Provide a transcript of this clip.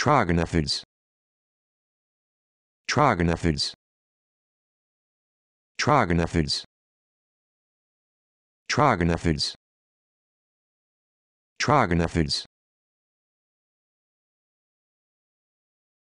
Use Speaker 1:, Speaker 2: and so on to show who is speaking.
Speaker 1: Trigonophids. Trigonophids. Trigonophids. Trigonophids. Trigonophids.